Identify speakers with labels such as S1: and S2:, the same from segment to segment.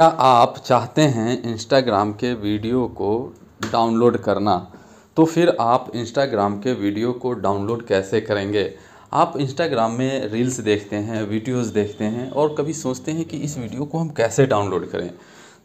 S1: क्या आप चाहते हैं इंस्टाग्राम के वीडियो को डाउनलोड करना तो फिर आप इंस्टाग्राम के वीडियो को डाउनलोड कैसे करेंगे आप इंस्टाग्राम में रील्स देखते हैं वीडियोस देखते हैं और कभी सोचते हैं कि इस वीडियो को हम कैसे डाउनलोड करें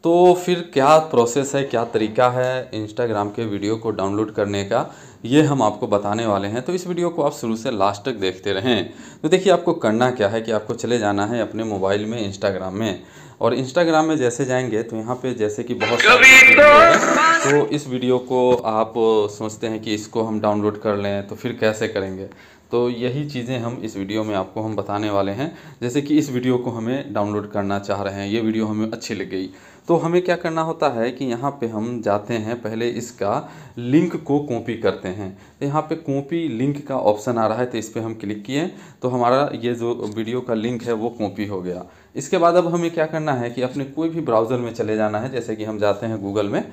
S1: तो फिर क्या प्रोसेस है क्या तरीका है इंस्टाग्राम के वीडियो को डाउनलोड करने का ये हम आपको बताने वाले हैं तो इस वीडियो को आप शुरू से लास्ट तक देखते रहें तो देखिए आपको करना क्या है कि आपको चले जाना है अपने मोबाइल में इंस्टाग्राम में और इंस्टाग्राम में जैसे जाएंगे तो यहाँ पे जैसे कि बहुत सारे तो, तो इस वीडियो को आप सोचते हैं कि इसको हम डाउनलोड कर लें तो फिर कैसे करेंगे तो यही चीज़ें हम इस वीडियो में आपको हम बताने वाले हैं जैसे कि इस वीडियो को हमें डाउनलोड करना चाह रहे हैं ये वीडियो हमें अच्छी लग गई तो हमें क्या करना होता है कि यहाँ पे हम जाते हैं पहले इसका लिंक को कॉपी करते हैं तो यहाँ पे कॉपी लिंक का ऑप्शन आ रहा है तो इस पर हम क्लिक किए तो हमारा ये जो वीडियो का लिंक है वो कॉपी हो गया इसके बाद अब हमें क्या करना है कि अपने कोई भी ब्राउज़र में चले जाना है जैसे कि हम जाते हैं गूगल में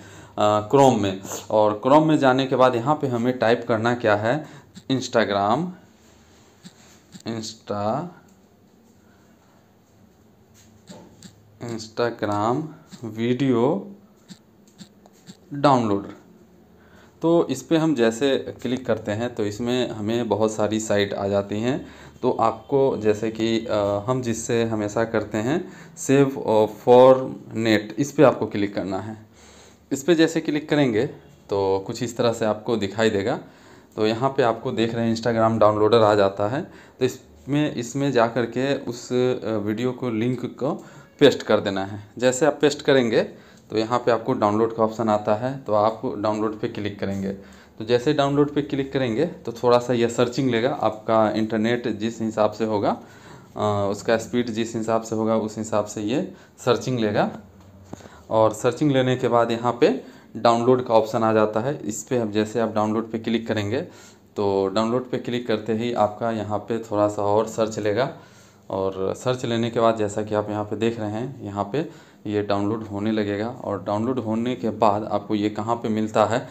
S1: क्रोम में और क्रोम में जाने के बाद यहाँ पर हमें टाइप करना क्या है Instagram Insta Instagram video downloader तो इस पर हम जैसे क्लिक करते हैं तो इसमें हमें बहुत सारी साइट आ जाती हैं तो आपको जैसे कि हम जिससे हमेशा करते हैं सेव फॉर नेट इस पर आपको क्लिक करना है इस पर जैसे क्लिक करेंगे तो कुछ इस तरह से आपको दिखाई देगा तो यहाँ पे आपको देख रहे हैं इंस्टाग्राम डाउनलोडर आ जाता है तो इसमें इसमें जा कर के उस वीडियो को लिंक को पेस्ट कर देना है जैसे आप पेस्ट करेंगे तो यहाँ पे आपको डाउनलोड का ऑप्शन आता है तो आप डाउनलोड पे क्लिक करेंगे तो जैसे डाउनलोड पे क्लिक करेंगे तो थोड़ा सा यह सर्चिंग लेगा आपका इंटरनेट जिस हिसाब से होगा आ, उसका स्पीड जिस हिसाब से होगा उस हिसाब से ये सर्चिंग लेगा और सर्चिंग लेने के बाद यहाँ पर डाउनलोड का ऑप्शन आ जाता है इस पर अब जैसे आप डाउनलोड पर क्लिक करेंगे तो डाउनलोड पर क्लिक करते ही आपका यहाँ पर थोड़ा सा और सर्च लेगा और सर्च लेने के बाद जैसा कि आप यहाँ पे देख रहे हैं यहाँ पे ये डाउनलोड होने लगेगा और डाउनलोड होने के बाद आपको ये कहाँ पे मिलता है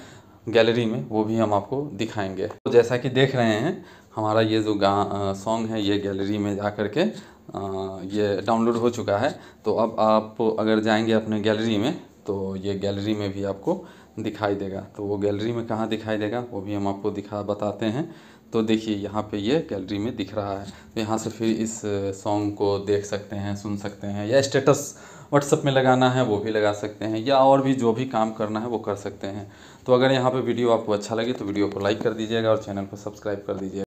S1: गैलरी में वो भी हम आपको दिखाएंगे तो जैसा कि देख रहे हैं हमारा ये जो गा सॉन्ग है ये गैलरी में जा कर के आ, ये डाउनलोड हो चुका है तो अब आप अगर जाएंगे अपने गैलरी में तो ये गैलरी में भी आपको दिखाई देगा तो वो गैलरी में कहाँ दिखाई देगा वो भी हम आपको दिखा बताते हैं तो देखिए यहाँ पे ये गैलरी में दिख रहा है तो यहाँ से फिर इस सॉन्ग को देख सकते हैं सुन सकते हैं या स्टेटस व्हाट्सअप में लगाना है वो भी लगा सकते हैं या और भी जो भी काम करना है वो कर सकते हैं तो अगर यहाँ पे वीडियो आपको अच्छा लगे तो वीडियो को लाइक कर दीजिएगा और चैनल को सब्सक्राइब कर दीजिएगा